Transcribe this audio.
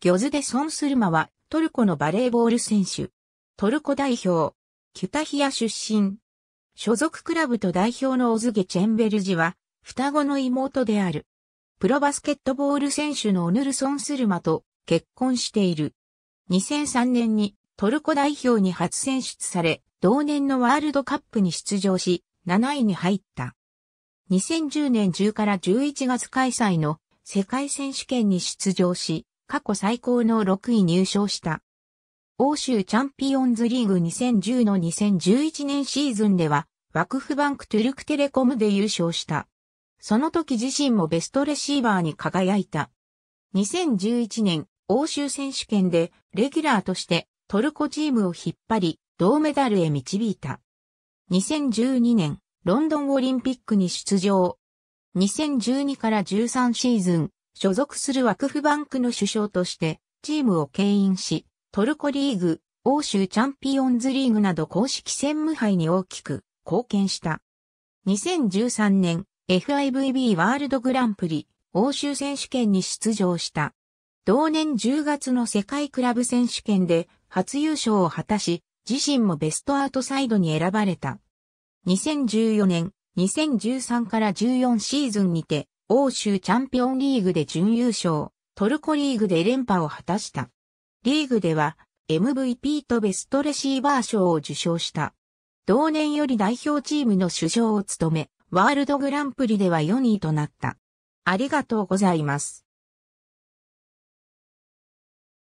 ギョズデ・ソンスルマはトルコのバレーボール選手。トルコ代表、キュタヒア出身。所属クラブと代表のオズゲ・チェンベルジは双子の妹である。プロバスケットボール選手のオヌル・ソンスルマと結婚している。2003年にトルコ代表に初選出され、同年のワールドカップに出場し、7位に入った。2010年10から11月開催の世界選手権に出場し、過去最高の6位入賞した。欧州チャンピオンズリーグ2010の2011年シーズンでは、ワクフバンクトゥルクテレコムで優勝した。その時自身もベストレシーバーに輝いた。2011年、欧州選手権でレギュラーとしてトルコチームを引っ張り、銅メダルへ導いた。2012年、ロンドンオリンピックに出場。2012から13シーズン、所属するワクフバンクの首相としてチームを牽引し、トルコリーグ、欧州チャンピオンズリーグなど公式戦無敗に大きく貢献した。2013年 FIVB ワールドグランプリ欧州選手権に出場した。同年10月の世界クラブ選手権で初優勝を果たし、自身もベストアウトサイドに選ばれた。2014年、2013から14シーズンにて、欧州チャンピオンリーグで準優勝、トルコリーグで連覇を果たした。リーグでは MVP とベストレシーバー賞を受賞した。同年より代表チームの主将を務め、ワールドグランプリでは4位となった。ありがとうございます。